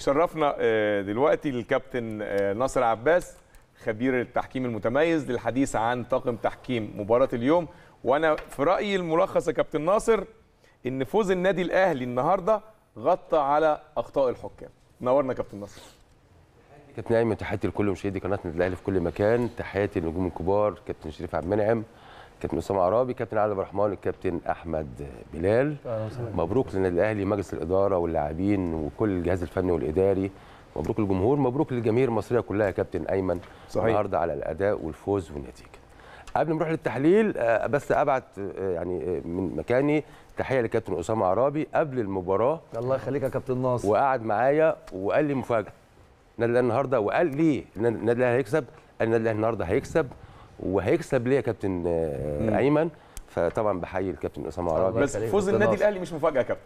شرفنا آه، دلوقتي الكابتن آه، ناصر عباس خبير التحكيم المتميز للحديث عن طاقم تحكيم مباراة اليوم وانا في رايي الملخص يا كابتن ناصر ان فوز النادي الاهلي النهارده غطى على اخطاء الحكام نورنا كابتن ناصر كابتن ايمن تحياتي لكل مشاهدي قناه النادي الاهلي في كل مكان تحياتي للنجوم الكبار كابتن شريف عبد المنعم كابتن اسامه عرابي كابتن علي عبد الرحمن الكابتن احمد بلال مبروك للنادي الاهلي مجلس الاداره واللاعبين وكل الجهاز الفني والاداري مبروك للجمهور مبروك للجماهير المصريه كلها يا كابتن ايمن صحيح. النهارده على الاداء والفوز والنتيجه قبل ما نروح للتحليل آه، بس ابعت آه، يعني آه، من مكاني تحيه لكابتن اسامه عرابي قبل المباراه الله يخليك يا كابتن ناصر وقعد معايا وقال لي مفاجاه النادي الاهلي النهارده وقال لي النادي الاهلي هيكسب النادي الاهلي النهارده هيكسب وهيكسب ليه يا كابتن آه، ايمن فطبعا بحيي الكابتن اسامه عرابي بس فوز النادي الاهلي مش مفاجاه يا كابتن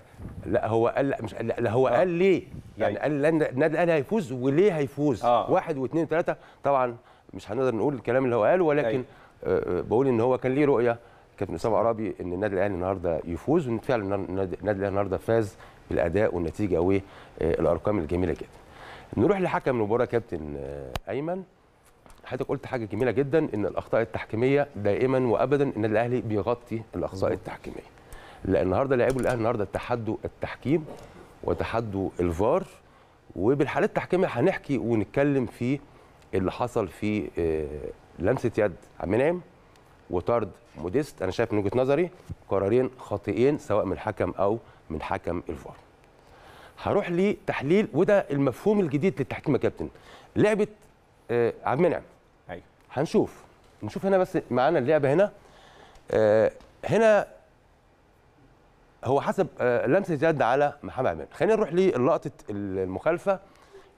لا هو قال لا مش لا هو آه. قال ليه يعني, يعني قال النادي الاهلي هيفوز وليه هيفوز آه. واحد واثنين ثلاثه طبعا مش هنقدر نقول الكلام اللي هو قاله ولكن أيوه. آه،, آه بقول ان هو كان ليه رؤيه كابتن اسامه عرابي ان النادي الاهلي النهارده يفوز وان فعلا النادي الاهلي النهارده فاز بالاداء والنتيجه والارقام الجميله جدا نروح لحكم المباراه كابتن آه، ايمن حضرتك قلت حاجه جميله جدا ان الاخطاء التحكيميه دائما وابدا ان الاهلي بيغطي الاخطاء التحكيميه لان النهارده لعيبه الاهلي النهارده تحدوا التحكيم وتحدوا الفار وبالحالات التحكيميه هنحكي ونتكلم في اللي حصل في آه، لمسه يد عبد وطرد موديست انا شايف من وجهه نظري قرارين خاطئين سواء من الحكم او من حكم الفار هروح لتحليل وده المفهوم الجديد للتحكيم يا كابتن لعبه عبد آه، المنعم هنشوف نشوف هنا بس معانا اللعبه هنا آه، هنا هو حسب آه، لمسه جد على محمد عماد خلينا نروح للقطه المخالفه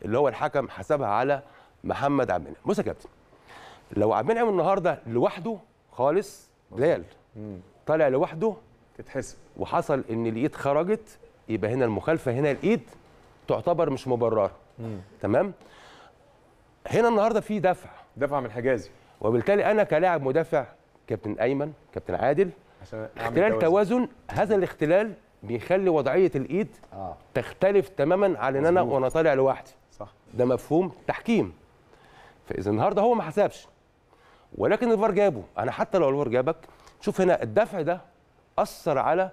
اللي هو الحكم حسبها على محمد عبد المنعم بص يا كابتن لو عبد المنعم النهارده لوحده خالص دلال طالع لوحده تتحسب وحصل ان الايد خرجت يبقى هنا المخالفه هنا الايد تعتبر مش مبرره تمام هنا النهارده في دفع دفع من حجازي وبالتالي انا كلاعب مدافع كابتن ايمن كابتن عادل عشان اختلال توازن هذا الاختلال بيخلي وضعيه الايد آه. تختلف تماما عن ان انا وانا طالع لوحدي صح ده مفهوم تحكيم فاذا النهارده هو ما حسبش ولكن الفار جابه انا حتى لو الفار جابك شوف هنا الدفع ده اثر على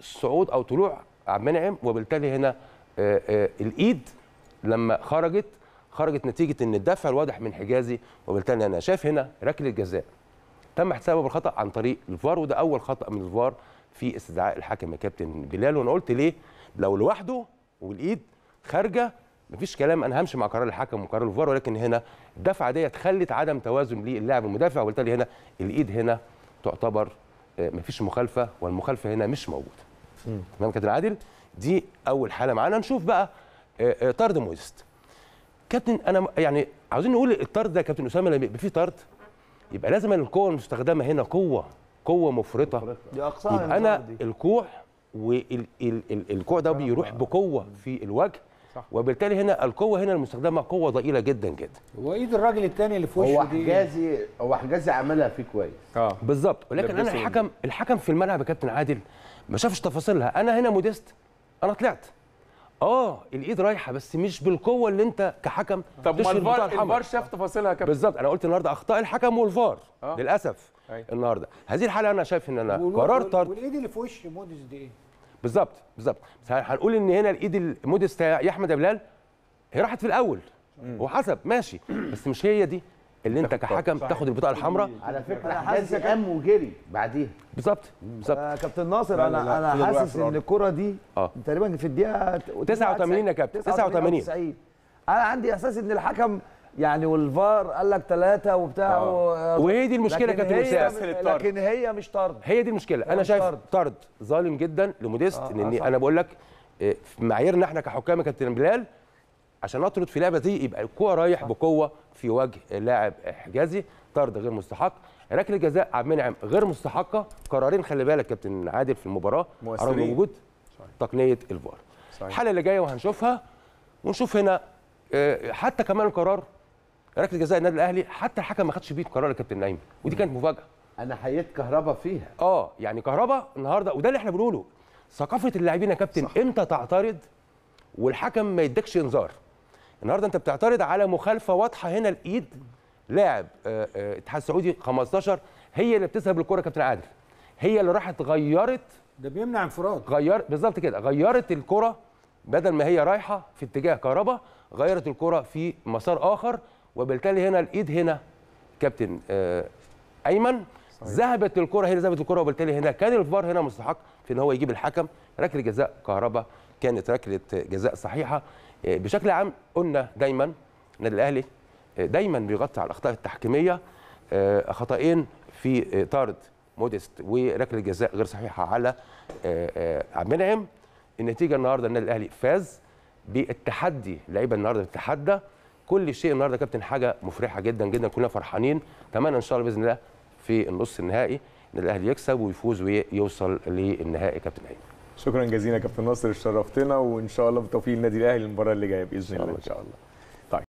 الصعود او طلوع عبد المنعم وبالتالي هنا آآ آه، آآ آه، الايد لما خرجت خرجت نتيجه ان الدفع الواضح من حجازي وبالتالي انا شايف هنا ركله جزاء تم حساب بالخطا عن طريق الفار وده اول خطا من الفار في استدعاء الحكم يا كابتن بلال وانا قلت ليه لو لوحده والايد خارجه مفيش كلام انا همشي مع قرار الحكم وقرار الفار ولكن هنا الدفعه ديت خلت عدم توازن للاعب المدافع وبالتالي هنا الايد هنا تعتبر آه، مفيش مخالفه والمخالفه هنا مش موجوده تمام كابتن عادل دي اول حاله معانا نشوف بقى آه، آه، طرد مويست كابتن انا يعني عاوزين نقول الطرد ده كابتن اسامه لما يبقى فيه طرد يبقى لازم القوه المستخدمه هنا قوه قوه مفرطه دي اقصاها انا الكوع والكوع ده بيروح بقوه في الوجه صح. وبالتالي هنا القوه هنا المستخدمه قوه ضئيله جدا جدا وايد الراجل الثاني اللي في وشه هو حجازي هو حجازي عملها فيه كويس اه بالظبط ولكن انا الحكم الحكم في الملعب يا كابتن عادل ما شافش تفاصيلها انا هنا موديست انا طلعت اه الايد رايحه بس مش بالقوه اللي انت كحكم طب ما الفار الفار شاف تفاصيلها يا كابتن بالظبط انا قلت النهارده اخطاء الحكم والفار آه. للاسف أي. النهارده هذه الحاله انا شايف ان انا قرار طرد والايد اللي في وش موديس دي ايه بالظبط بالظبط هنقول ان هنا الايد موديز يا احمد يا بلال هي راحت في الاول وحسب ماشي بس مش هي دي اللي انت كحكم تاخد البطاقه الحمراء على فكره انا حاسس قام وجري بعديها بالظبط بالظبط آه كابتن ناصر انا انا حاسس ان الكره دي آه. تقريبا في الدقيقه 89 يا كابتن 89 انا عندي احساس ان الحكم يعني والفار قال لك ثلاثة وبتاع آه. و... وهي دي المشكلة كانت مستاهل لكن هي مش طرد هي دي المشكلة أنا شايف طرد ظالم جدا لموديست آه. لاني آه. أنا بقول لك آه، في معاييرنا احنا كحكام كابتن بلال عشان اطرد في لعبه دي يبقى الكوره رايح بقوه في وجه لاعب حجازي طرد غير مستحق ركله جزاء عبد المنعم غير مستحقه قرارين خلي بالك كابتن عادل في المباراه رغم وجود تقنيه الفار الحاله اللي جايه وهنشوفها ونشوف هنا آه، حتى كمان القرار ركله جزاء النادي الاهلي حتى الحكم ما خدش بيه قرار يا كابتن نايم ودي كانت مفاجاه انا حييت كهربا فيها اه يعني كهربا النهارده وده اللي احنا بنقوله ثقافه اللاعبين يا كابتن صح. امتى تعترض والحكم ما يدكش انذار النهارده انت بتعترض على مخالفه واضحه هنا الايد لاعب الاتحاد آه، آه، السعودي 15 هي اللي بتذهب الكره كابتن عادل هي اللي راحت غيرت ده بيمنع انفراد غير بالظبط كده غيرت الكره بدل ما هي رايحه في اتجاه كهرباء غيرت الكره في مسار اخر وبالتالي هنا الايد هنا كابتن آه، ايمن ذهبت الكره هنا ذهبت الكره وبالتالي هنا كان الفار هنا مستحق في ان هو يجيب الحكم ركله جزاء كهرباء كانت ركله جزاء صحيحه آه، بشكل عام قلنا دايما النادي الاهلي آه، دايما بيغطي على الاخطاء التحكيميه آه، خطئين في طارد موديست وركله جزاء غير صحيحه على عبد المنعم النتيجه النهارده النادي الاهلي فاز بالتحدي لعيبه النهارده بتتحدى كل شيء النهارده كابتن حاجه مفرحه جدا جدا كلنا فرحانين اتمنى ان شاء الله باذن الله في النص النهائي ان الاهلي يكسب ويفوز ويوصل للنهائي كابتن ايمن شكرا جزيلا كابتن ناصر شرفتنا وان شاء الله بتوفيق النادي الاهلي المباراه اللي جايه باذن الله ان شاء الله